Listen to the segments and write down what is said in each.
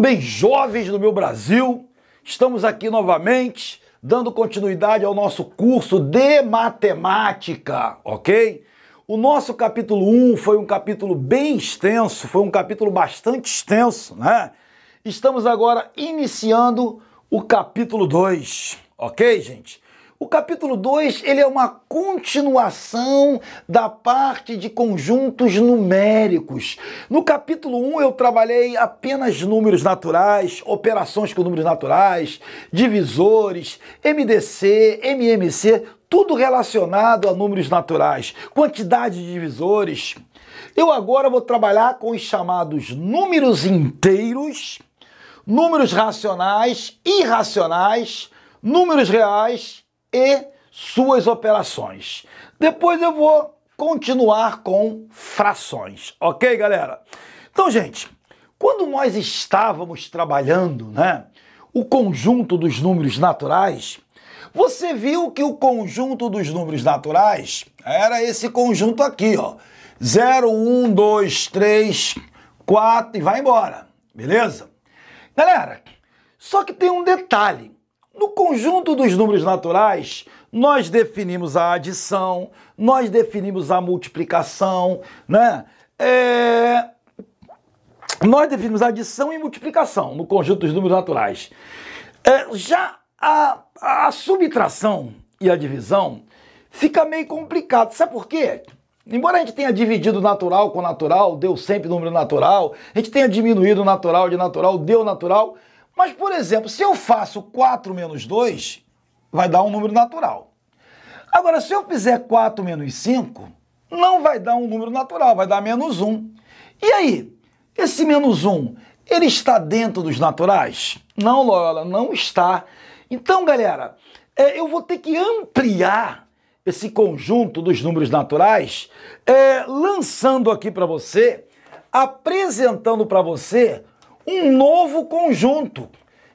Muito bem, jovens do meu Brasil, estamos aqui novamente dando continuidade ao nosso curso de matemática, ok? O nosso capítulo 1 foi um capítulo bem extenso, foi um capítulo bastante extenso, né? Estamos agora iniciando o capítulo 2, ok, gente? O capítulo 2 ele é uma continuação da parte de conjuntos numéricos. No capítulo 1 um, eu trabalhei apenas números naturais, operações com números naturais, divisores, MDC, MMC, tudo relacionado a números naturais, quantidade de divisores. Eu agora vou trabalhar com os chamados números inteiros, números racionais, irracionais, números reais e suas operações. Depois eu vou continuar com frações, ok, galera? Então, gente, quando nós estávamos trabalhando né, o conjunto dos números naturais, você viu que o conjunto dos números naturais era esse conjunto aqui, ó. 0, 1, 2, 3, 4 e vai embora, beleza? Galera, só que tem um detalhe. No conjunto dos números naturais, nós definimos a adição, nós definimos a multiplicação, né? É... Nós definimos adição e multiplicação no conjunto dos números naturais. É, já a, a subtração e a divisão fica meio complicado. Sabe por quê? Embora a gente tenha dividido natural com natural, deu sempre número natural, a gente tenha diminuído natural de natural, deu natural, mas, por exemplo, se eu faço 4 menos 2, vai dar um número natural. Agora, se eu fizer 4 menos 5, não vai dar um número natural, vai dar menos 1. E aí, esse menos 1, ele está dentro dos naturais? Não, Lola, não está. Então, galera, é, eu vou ter que ampliar esse conjunto dos números naturais, é, lançando aqui para você, apresentando para você um novo conjunto,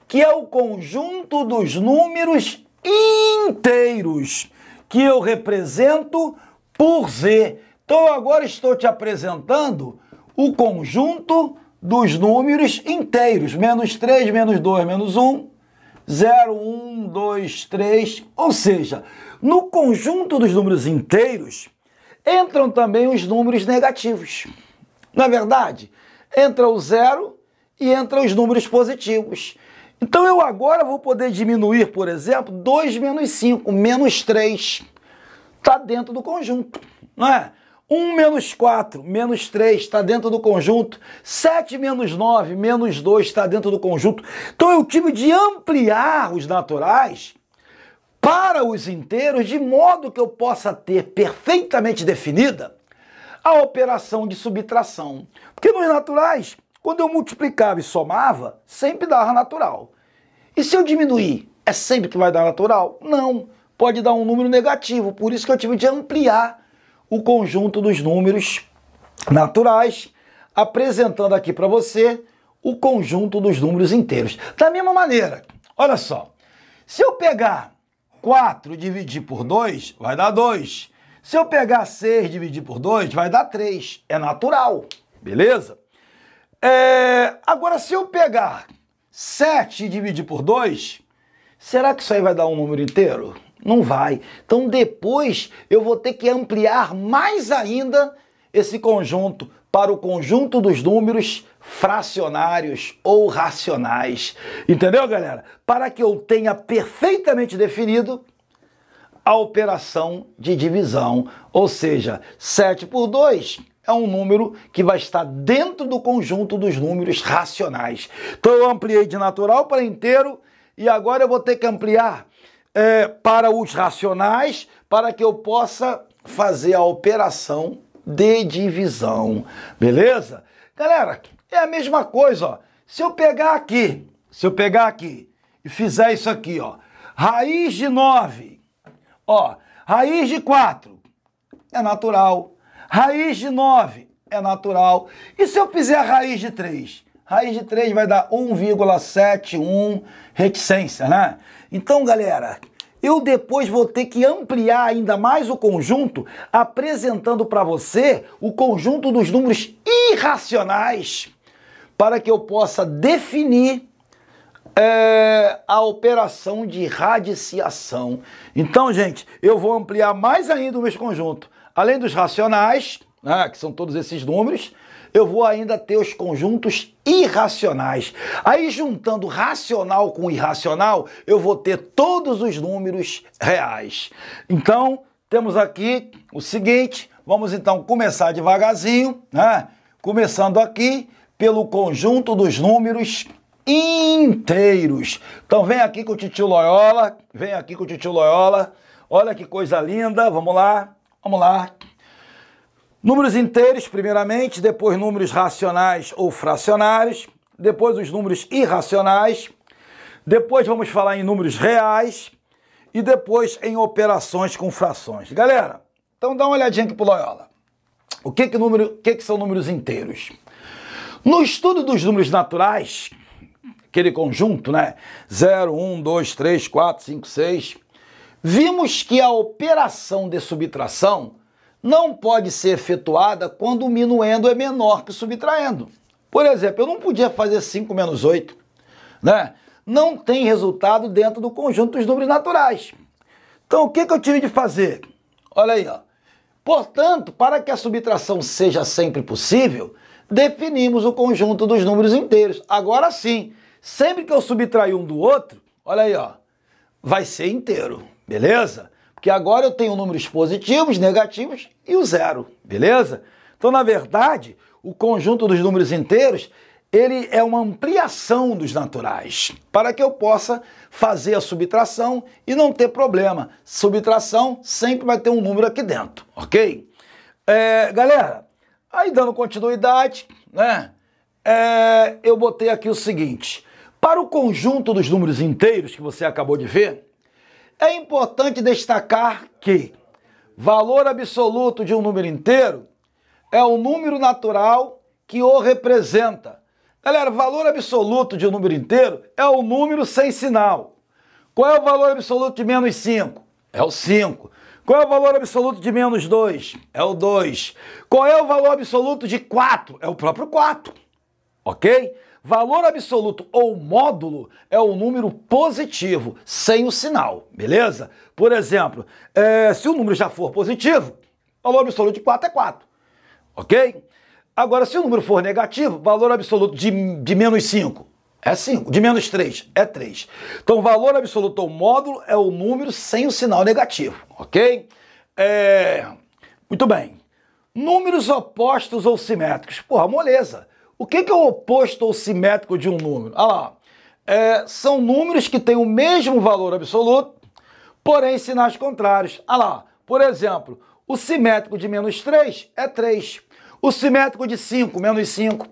que é o conjunto dos números inteiros que eu represento por Z. Então agora estou te apresentando o conjunto dos números inteiros, menos 3, menos 2, menos 1, 0, 1, 2, 3, ou seja, no conjunto dos números inteiros entram também os números negativos. Na é verdade, entra o zero e entram os números positivos. Então eu agora vou poder diminuir, por exemplo, 2 menos 5, menos 3. Está dentro do conjunto, não é? 1 menos 4, menos 3, está dentro do conjunto. 7 menos 9, menos 2, está dentro do conjunto. Então eu tive de ampliar os naturais para os inteiros, de modo que eu possa ter perfeitamente definida a operação de subtração. Porque nos naturais, quando eu multiplicava e somava, sempre dava natural. E se eu diminuir, é sempre que vai dar natural? Não, pode dar um número negativo. Por isso que eu tive de ampliar o conjunto dos números naturais, apresentando aqui para você o conjunto dos números inteiros. Da mesma maneira, olha só, se eu pegar 4 dividir por 2, vai dar 2. Se eu pegar 6 dividir por 2, vai dar 3. É natural, beleza? É, agora, se eu pegar 7 e dividir por 2, será que isso aí vai dar um número inteiro? Não vai. Então, depois eu vou ter que ampliar mais ainda esse conjunto para o conjunto dos números fracionários ou racionais. Entendeu, galera? Para que eu tenha perfeitamente definido a operação de divisão. Ou seja, 7 por 2 é um número que vai estar dentro do conjunto dos números racionais. Então eu ampliei de natural para inteiro e agora eu vou ter que ampliar é, para os racionais para que eu possa fazer a operação de divisão. Beleza? Galera, é a mesma coisa. Ó. Se eu pegar aqui, se eu pegar aqui e fizer isso aqui, ó, raiz de 9, ó, raiz de 4 é natural Raiz de 9 é natural. E se eu fizer raiz de 3? Raiz de 3 vai dar 1,71 reticência, né? Então, galera, eu depois vou ter que ampliar ainda mais o conjunto, apresentando para você o conjunto dos números irracionais, para que eu possa definir é, a operação de radiciação. Então, gente, eu vou ampliar mais ainda o meu conjunto. Além dos racionais, né, que são todos esses números, eu vou ainda ter os conjuntos irracionais. Aí, juntando racional com irracional, eu vou ter todos os números reais. Então, temos aqui o seguinte: vamos então começar devagarzinho, né? Começando aqui pelo conjunto dos números inteiros. Então vem aqui com o Titio Loyola, vem aqui com o Titio Loyola. Olha que coisa linda, vamos lá. Vamos lá. Números inteiros, primeiramente, depois números racionais ou fracionários, depois os números irracionais, depois vamos falar em números reais e depois em operações com frações. Galera, então dá uma olhadinha aqui para o Loyola. O que que, número, que que são números inteiros? No estudo dos números naturais, aquele conjunto, né? 0, 1, 2, 3, 4, 5, 6, Vimos que a operação de subtração não pode ser efetuada quando o minuendo é menor que o subtraendo. Por exemplo, eu não podia fazer 5 menos 8, né? Não tem resultado dentro do conjunto dos números naturais. Então, o que, que eu tive de fazer? Olha aí, ó. Portanto, para que a subtração seja sempre possível, definimos o conjunto dos números inteiros. Agora sim, sempre que eu subtrair um do outro, olha aí, ó, vai ser inteiro beleza? Porque agora eu tenho números positivos, negativos e o zero, beleza? Então, na verdade, o conjunto dos números inteiros ele é uma ampliação dos naturais, para que eu possa fazer a subtração e não ter problema. Subtração sempre vai ter um número aqui dentro, ok? É, galera, aí dando continuidade, né? É, eu botei aqui o seguinte: para o conjunto dos números inteiros que você acabou de ver, é importante destacar que valor absoluto de um número inteiro é o número natural que o representa. Galera, valor absoluto de um número inteiro é o número sem sinal. Qual é o valor absoluto de menos 5? É o 5. Qual é o valor absoluto de menos 2? É o 2. Qual é o valor absoluto de 4? É o próprio 4. Ok? Valor absoluto ou módulo é o um número positivo, sem o sinal, beleza? Por exemplo, é, se o número já for positivo, valor absoluto de 4 é 4, ok? Agora, se o número for negativo, valor absoluto de, de menos 5 é 5, de menos 3 é 3. Então, valor absoluto ou módulo é o número sem o sinal negativo, ok? É, muito bem. Números opostos ou simétricos. Porra, moleza. O que, é o oposto ou simétrico de um número? Olha ah lá, é, são números que têm o mesmo valor absoluto, porém sinais contrários. Olha ah lá, por exemplo, o simétrico de menos 3 é 3. O simétrico de 5, menos 5.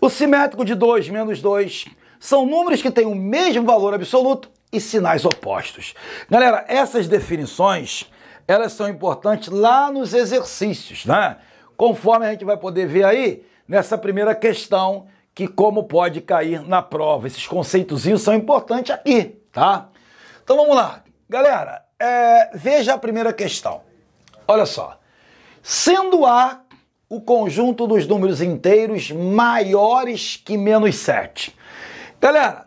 O simétrico de 2, menos 2. São números que têm o mesmo valor absoluto e sinais opostos. Galera, essas definições, elas são importantes lá nos exercícios, né? Conforme a gente vai poder ver aí, nessa primeira questão, que como pode cair na prova. Esses conceitozinhos são importantes aqui, tá? Então vamos lá. Galera, é, veja a primeira questão. Olha só. Sendo A o conjunto dos números inteiros maiores que menos 7. Galera,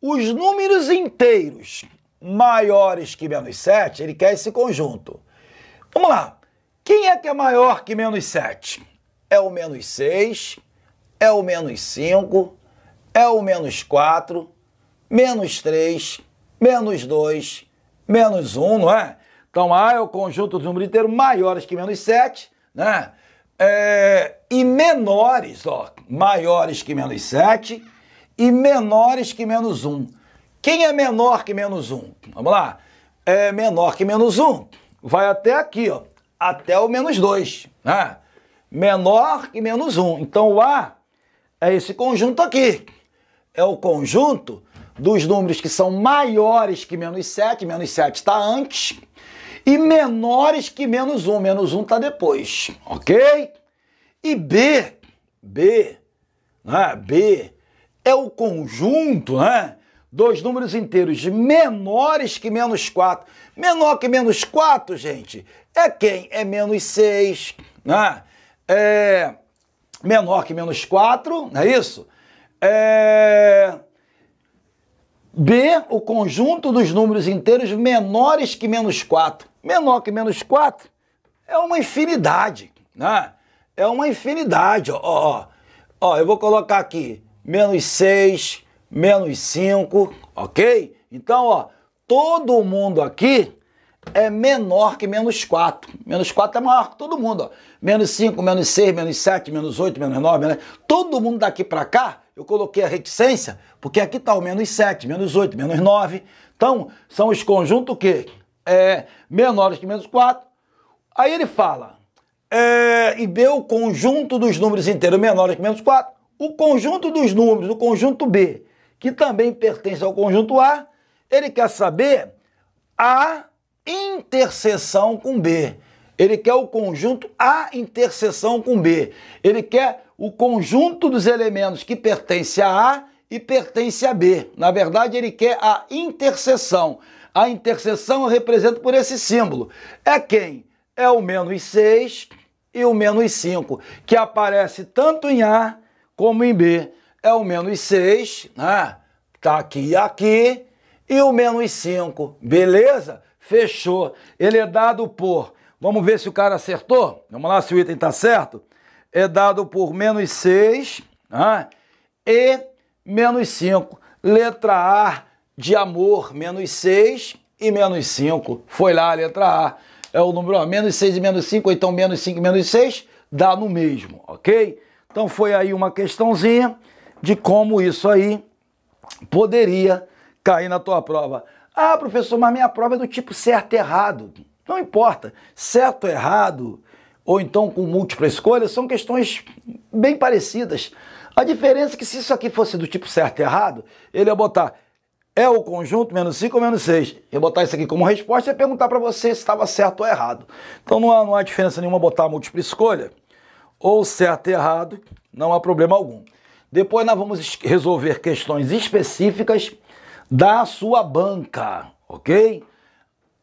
os números inteiros maiores que menos 7, ele quer esse conjunto. Vamos lá. Quem é que é maior que menos 7? é o menos 6, é o menos 5, é o menos 4, menos 3, menos 2, menos 1, não é? Então A é o conjunto dos números inteiros maiores que menos 7, né? É, e menores, ó, maiores que menos 7 e menores que menos 1. Quem é menor que menos 1? Vamos lá. É menor que menos 1. Vai até aqui, ó, até o menos 2, né? menor que menos 1. Então o A é esse conjunto aqui. É o conjunto dos números que são maiores que menos 7, menos 7 está antes, e menores que menos 1, menos 1 está depois, ok? E B, B, né? B é o conjunto, né? Dois números inteiros menores que menos 4. Menor que menos 4, gente, é quem? É menos 6, né? é, menor que menos 4, não é isso? É, B, o conjunto dos números inteiros menores que menos 4. Menor que menos 4 é uma infinidade, né? É uma infinidade, ó, ó. Ó, eu vou colocar aqui menos 6, menos 5, ok? Então, ó, todo mundo aqui é menor que menos 4. Menos 4 é maior que todo mundo. Ó. Menos 5, menos 6, menos 7, menos 8, menos 9. Menos... Né? Todo mundo daqui para cá, eu coloquei a reticência, porque aqui está o menos 7, menos 8, menos 9. Então, são os conjuntos que é menores que menos 4. Aí ele fala, é, e B, o conjunto dos números inteiros menores que menos 4. O conjunto dos números, o conjunto B, que também pertence ao conjunto A, ele quer saber a interseção com B. Ele quer o conjunto A interseção com B. Ele quer o conjunto dos elementos que pertence a A e pertence a B. Na verdade, ele quer a interseção. A interseção eu represento por esse símbolo. É quem? É o menos 6 e o menos 5, que aparece tanto em A como em B. É o menos 6, né? Tá aqui e aqui. E o menos 5, beleza? Fechou. Ele é dado por. Vamos ver se o cara acertou. Vamos lá se o item está certo. É dado por menos 6 ah, e menos 5. Letra A de amor, menos 6 e menos 5. Foi lá a letra A. É o número, ó, menos 6 e menos 5, ou então menos 5 e menos 6, dá no mesmo, ok? Então foi aí uma questãozinha de como isso aí poderia cair na tua prova. Ah, professor, mas minha prova é do tipo certo e errado. Não importa, certo ou errado, ou então com múltipla escolha, são questões bem parecidas. A diferença é que se isso aqui fosse do tipo certo e errado, ele ia botar é o conjunto menos 5 ou menos 6. Eu botar isso aqui como resposta e perguntar para você se estava certo ou errado. Então não há, não há diferença nenhuma botar múltipla escolha ou certo e errado, não há problema algum. Depois nós vamos resolver questões específicas da sua banca, ok?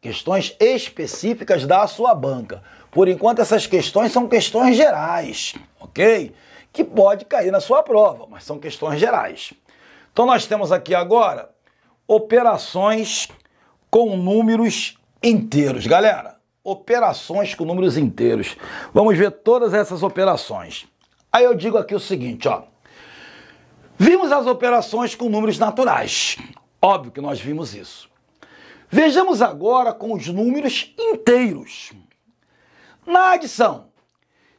Questões específicas da sua banca. Por enquanto, essas questões são questões gerais, ok? Que pode cair na sua prova, mas são questões gerais. Então, nós temos aqui agora operações com números inteiros, galera. Operações com números inteiros. Vamos ver todas essas operações. Aí eu digo aqui o seguinte, ó. Vimos as operações com números naturais. Óbvio que nós vimos isso. Vejamos agora com os números inteiros. Na adição,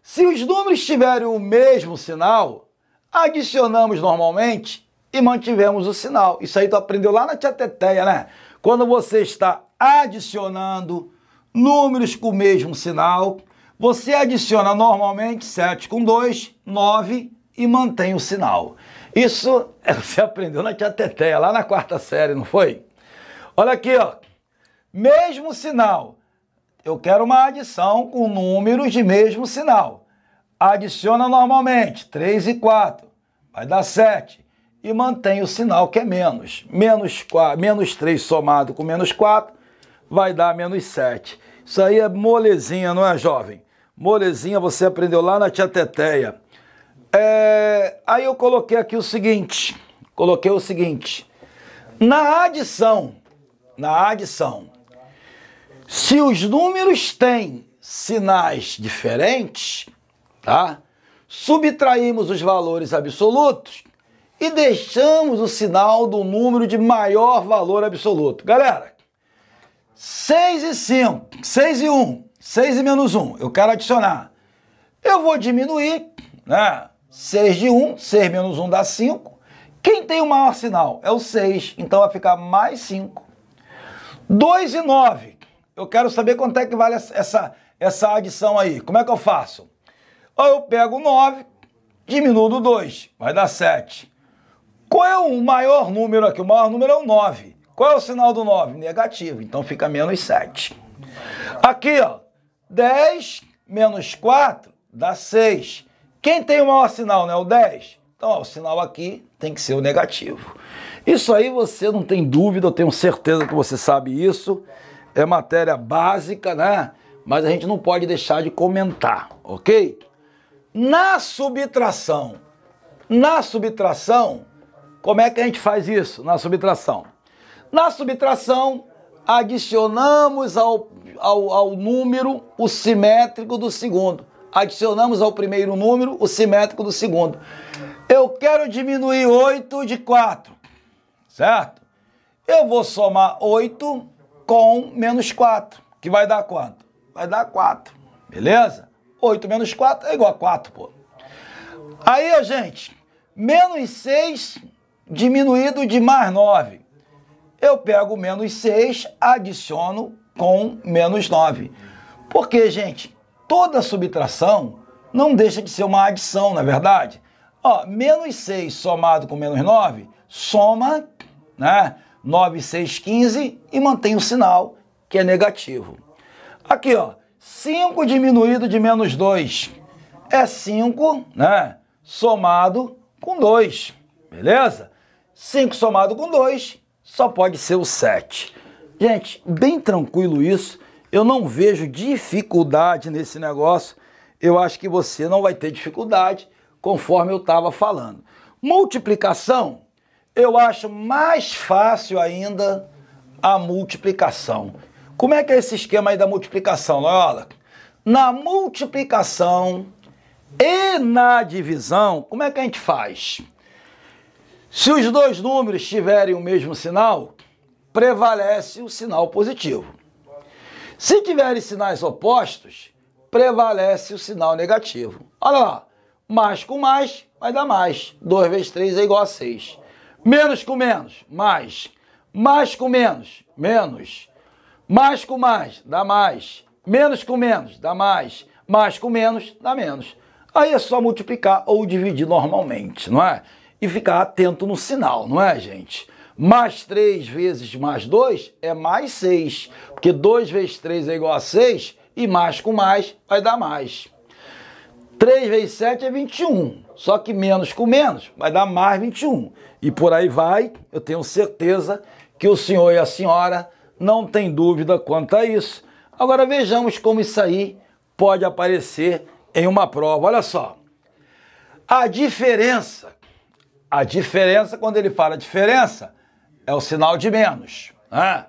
se os números tiverem o mesmo sinal, adicionamos normalmente e mantivemos o sinal. Isso aí tu aprendeu lá na Tieteteia, né? Quando você está adicionando números com o mesmo sinal, você adiciona normalmente 7 com 2, 9 e mantém o sinal. Isso você aprendeu na tia Teteia, lá na quarta série, não foi? Olha aqui, ó. Mesmo sinal. Eu quero uma adição com números de mesmo sinal. Adiciona normalmente, 3 e 4. Vai dar 7. E mantém o sinal que é menos. Menos, 4, menos 3 somado com menos 4 vai dar menos 7. Isso aí é molezinha, não é, jovem? Molezinha você aprendeu lá na tia Teteia. É, aí eu coloquei aqui o seguinte, coloquei o seguinte, na adição, na adição, se os números têm sinais diferentes, tá? subtraímos os valores absolutos e deixamos o sinal do número de maior valor absoluto. Galera, 6 e 5, 6 e 1, 6 e menos 1, eu quero adicionar. Eu vou diminuir, né? 6 de 1, 6 menos 1 dá 5. Quem tem o maior sinal? É o 6, então vai ficar mais 5. 2 e 9. Eu quero saber quanto é que vale essa, essa adição aí. Como é que eu faço? Ou eu pego 9, diminuo do 2, vai dar 7. Qual é o maior número aqui? O maior número é o 9. Qual é o sinal do 9? Negativo, então fica menos 7. Aqui, ó, 10 menos 4 dá 6. Quem tem o maior sinal, né? O 10. Então, ó, o sinal aqui tem que ser o negativo. Isso aí você não tem dúvida, eu tenho certeza que você sabe isso. É matéria básica, né? Mas a gente não pode deixar de comentar, ok? Na subtração, na subtração, como é que a gente faz isso na subtração? Na subtração, adicionamos ao, ao, ao número o simétrico do segundo adicionamos ao primeiro número o simétrico do segundo. Eu quero diminuir 8 de 4, certo? Eu vou somar 8 com menos 4, que vai dar quanto? Vai dar 4, beleza? 8 menos 4 é igual a 4, pô. Aí, ó, gente, menos 6 diminuído de mais 9. Eu pego menos 6, adiciono com menos 9. Porque, gente, toda subtração não deixa de ser uma adição, na é verdade? Ó, menos 6 somado com menos 9, soma, né? 9, 6, 15 e mantém o sinal, que é negativo. Aqui, ó, 5 diminuído de menos 2 é 5, né? Somado com 2, beleza? 5 somado com 2 só pode ser o 7. Gente, bem tranquilo isso. Eu não vejo dificuldade nesse negócio. Eu acho que você não vai ter dificuldade, conforme eu estava falando. Multiplicação, eu acho mais fácil ainda a multiplicação. Como é que é esse esquema aí da multiplicação, Loyola? Na multiplicação e na divisão, como é que a gente faz? Se os dois números tiverem o mesmo sinal, prevalece o sinal positivo. Se tiverem sinais opostos, prevalece o sinal negativo. Olha lá, mais com mais vai dar mais. 2 vezes 3 é igual a 6. Menos com menos, mais. Mais com menos, menos. Mais com mais, dá mais. Menos com menos, dá mais. Mais com menos, dá menos. Aí é só multiplicar ou dividir normalmente, não é? E ficar atento no sinal, não é, gente? mais 3 vezes mais 2 é mais 6, porque 2 vezes 3 é igual a 6 e mais com mais vai dar mais. 3 vezes 7 é 21, só que menos com menos vai dar mais 21. E por aí vai, eu tenho certeza que o senhor e a senhora não têm dúvida quanto a isso. Agora vejamos como isso aí pode aparecer em uma prova. Olha só. A diferença, a diferença, quando ele fala diferença, é o sinal de menos. Né?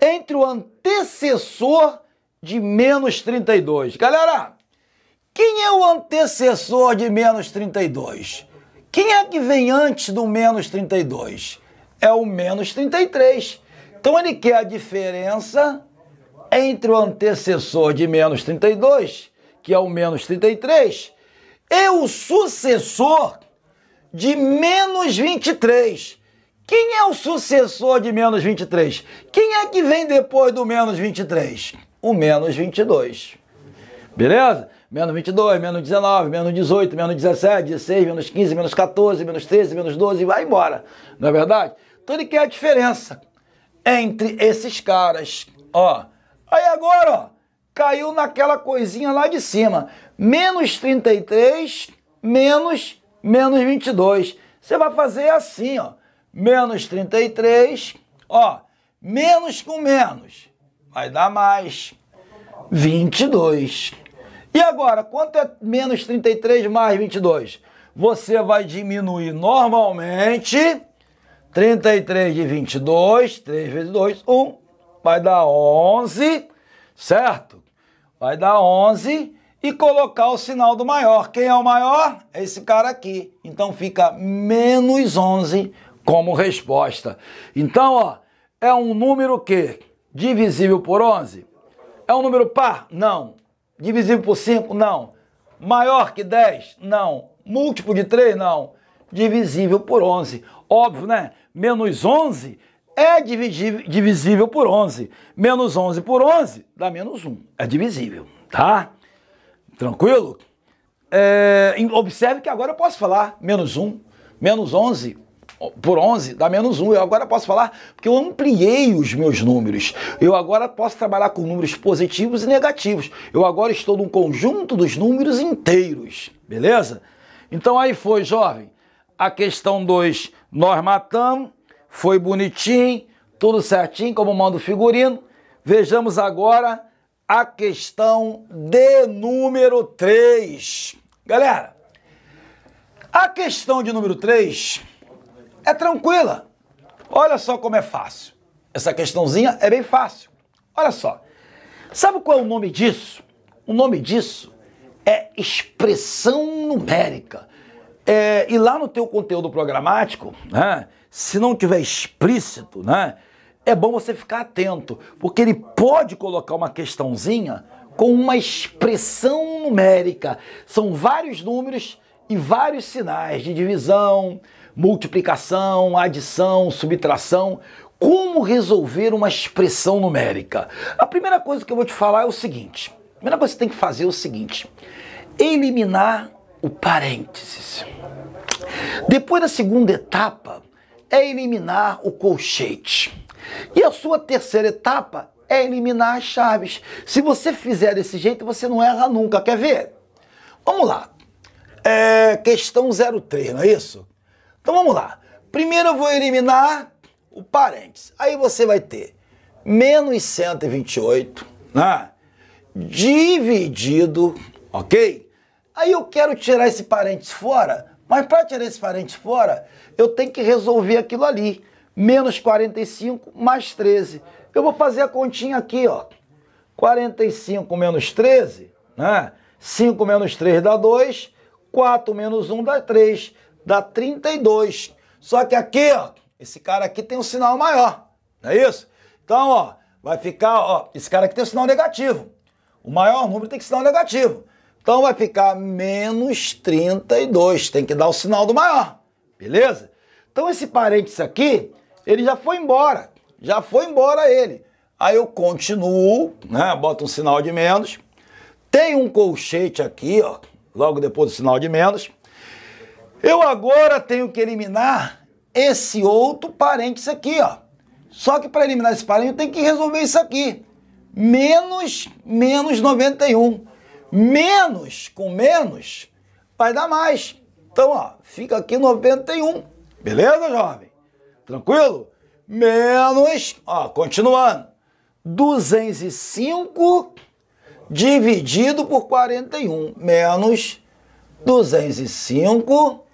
Entre o antecessor de menos 32. Galera, quem é o antecessor de menos 32? Quem é que vem antes do menos 32? É o menos 33. Então ele quer a diferença entre o antecessor de menos 32, que é o menos 33, e o sucessor de menos 23, quem é o sucessor de menos 23? Quem é que vem depois do menos 23? O menos 22. Beleza? Menos 22, menos 19, menos 18, menos 17, 16, menos 15, menos 14, menos 13, menos 12 e vai embora. Não é verdade? Então ele quer a diferença entre esses caras. Ó, aí agora, ó, caiu naquela coisinha lá de cima. Menos 33, menos, menos 22. Você vai fazer assim, ó menos 33, ó, menos com menos, vai dar mais, 22. E agora, quanto é menos 33 mais 22? Você vai diminuir normalmente, 33 de 22, 3 vezes 2, 1, vai dar 11, certo? Vai dar 11 e colocar o sinal do maior. Quem é o maior? É esse cara aqui. Então fica menos 11 como resposta. Então, ó, é um número que divisível por 11 é um número par? Não. Divisível por 5? Não. Maior que 10? Não. Múltiplo de 3? Não. Divisível por 11. Óbvio, né? Menos 11 é divisível por 11. Menos 11 por 11 dá menos 1. É divisível, tá? Tranquilo? É, observe que agora eu posso falar menos 1, menos 11 por 11 dá menos 1. Eu agora posso falar porque eu ampliei os meus números. Eu agora posso trabalhar com números positivos e negativos. Eu agora estou num conjunto dos números inteiros, beleza? Então aí foi, jovem. A questão 2, nós matamos, foi bonitinho, tudo certinho, como manda o figurino. Vejamos agora a questão de número 3. Galera, a questão de número 3 é tranquila. Olha só como é fácil. Essa questãozinha é bem fácil. Olha só. Sabe qual é o nome disso? O nome disso é expressão numérica. É, e lá no teu conteúdo programático, né, se não tiver explícito, né, é bom você ficar atento, porque ele pode colocar uma questãozinha com uma expressão numérica. São vários números e vários sinais de divisão, multiplicação, adição, subtração. Como resolver uma expressão numérica? A primeira coisa que eu vou te falar é o seguinte: a primeira coisa que você tem que fazer é o seguinte: eliminar o parênteses. Depois da segunda etapa é eliminar o colchete. E a sua terceira etapa é eliminar as chaves. Se você fizer desse jeito, você não erra nunca. Quer ver? Vamos lá. É, questão 03, não é isso? Então vamos lá. Primeiro eu vou eliminar o parênteses. Aí você vai ter menos 128, né? Dividido, ok? Aí eu quero tirar esse parênteses fora, mas para tirar esse parênteses fora, eu tenho que resolver aquilo ali. Menos 45 mais 13. Eu vou fazer a continha aqui, ó. 45 menos 13, né? 5 menos 3 dá 2, 4 menos 1 dá 3 dá 32. Só que aqui, ó, esse cara aqui tem um sinal maior, não é isso? Então, ó, vai ficar, ó, esse cara aqui tem um sinal negativo. O maior número tem que sinal negativo. Então vai ficar menos 32, tem que dar o sinal do maior, beleza? Então esse parênteses aqui, ele já foi embora, já foi embora ele. Aí eu continuo, né, boto um sinal de menos. Tem um colchete aqui, ó, logo depois do sinal de menos. Eu agora tenho que eliminar esse outro parênteses aqui, ó. Só que para eliminar esse parênteses, eu tenho que resolver isso aqui. Menos, menos 91. Menos com menos vai dar mais. Então, ó, fica aqui 91. Beleza, jovem? Tranquilo? Menos, ó, continuando. 205 dividido por 41. Menos 205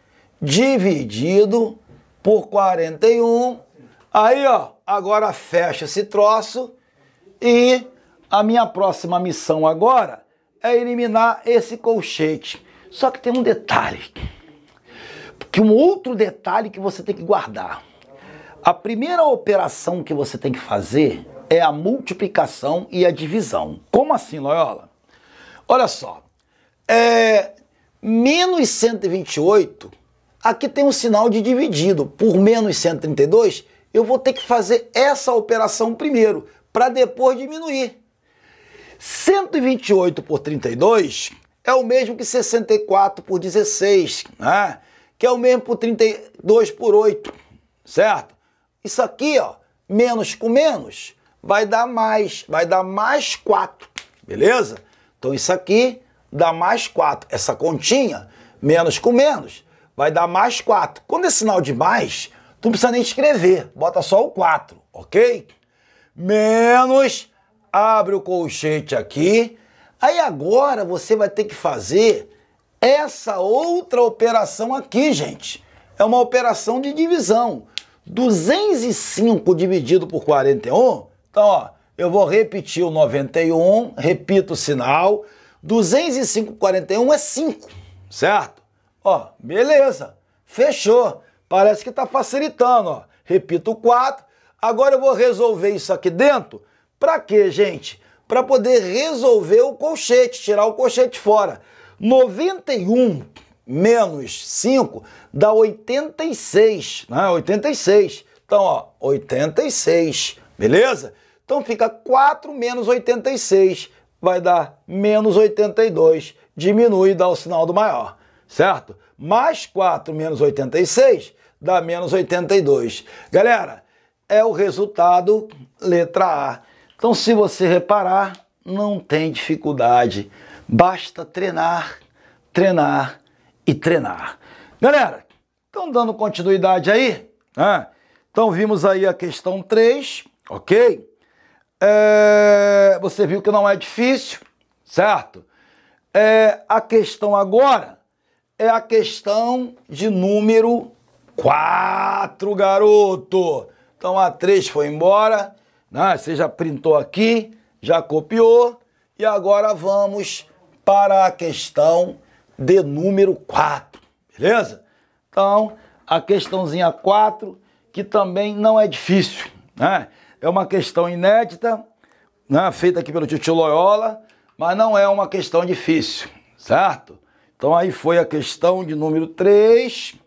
dividido por 41. Aí, ó, agora fecha esse troço e a minha próxima missão agora é eliminar esse colchete. Só que tem um detalhe, que um outro detalhe que você tem que guardar. A primeira operação que você tem que fazer é a multiplicação e a divisão. Como assim, Loyola? Olha só, é, menos 128 Aqui tem um sinal de dividido. Por menos 132, eu vou ter que fazer essa operação primeiro, para depois diminuir. 128 por 32 é o mesmo que 64 por 16, né? que é o mesmo por 32 por 8, certo? Isso aqui, ó, menos com menos, vai dar mais, vai dar mais 4, beleza? Então isso aqui dá mais 4. Essa continha, menos com menos, vai dar mais 4. Quando é sinal de mais, tu não precisa nem escrever, bota só o 4, ok? Menos, abre o colchete aqui. Aí agora você vai ter que fazer essa outra operação aqui, gente. É uma operação de divisão. 205 dividido por 41, então ó, eu vou repetir o 91, repito o sinal. 205 41 é 5, certo? Ó, beleza. Fechou. Parece que está facilitando, ó. Repito o 4. Agora eu vou resolver isso aqui dentro. Pra quê, gente? Pra poder resolver o colchete, tirar o colchete fora. 91 menos 5 dá 86, né? 86. Então, ó, 86, beleza? Então fica 4 menos 86, vai dar menos 82, diminui e dá o sinal do maior certo? Mais 4 menos 86 dá menos 82. Galera, é o resultado letra A. Então, se você reparar, não tem dificuldade. Basta treinar, treinar e treinar. Galera, estão dando continuidade aí? Né? Então, vimos aí a questão 3, ok? É, você viu que não é difícil, certo? É, a questão agora é a questão de número 4, garoto. Então a 3 foi embora, né? você já printou aqui, já copiou. E agora vamos para a questão de número 4, beleza? Então, a questãozinha 4, que também não é difícil, né? É uma questão inédita, né? feita aqui pelo tio Loyola, mas não é uma questão difícil, certo? Então aí foi a questão de número 3.